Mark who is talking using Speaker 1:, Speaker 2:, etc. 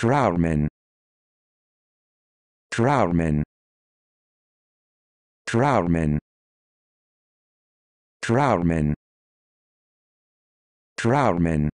Speaker 1: Trauermann Trauermann Trauermann Trauermann Trauermann